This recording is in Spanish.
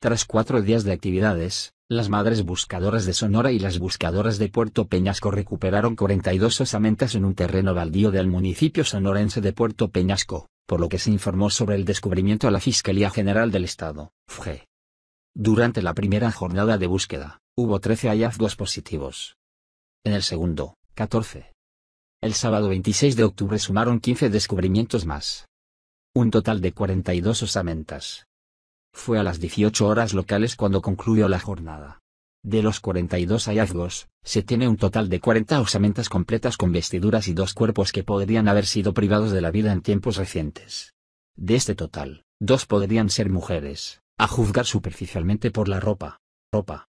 Tras cuatro días de actividades, las madres buscadoras de Sonora y las buscadoras de Puerto Peñasco recuperaron 42 osamentas en un terreno baldío del municipio sonorense de Puerto Peñasco, por lo que se informó sobre el descubrimiento a la Fiscalía General del Estado, FG. Durante la primera jornada de búsqueda, hubo 13 hallazgos positivos. En el segundo, 14. El sábado 26 de octubre sumaron 15 descubrimientos más. Un total de 42 osamentas, fue a las 18 horas locales cuando concluyó la jornada. De los 42 hallazgos, se tiene un total de 40 osamentas completas con vestiduras y dos cuerpos que podrían haber sido privados de la vida en tiempos recientes. De este total, dos podrían ser mujeres, a juzgar superficialmente por la ropa. Ropa,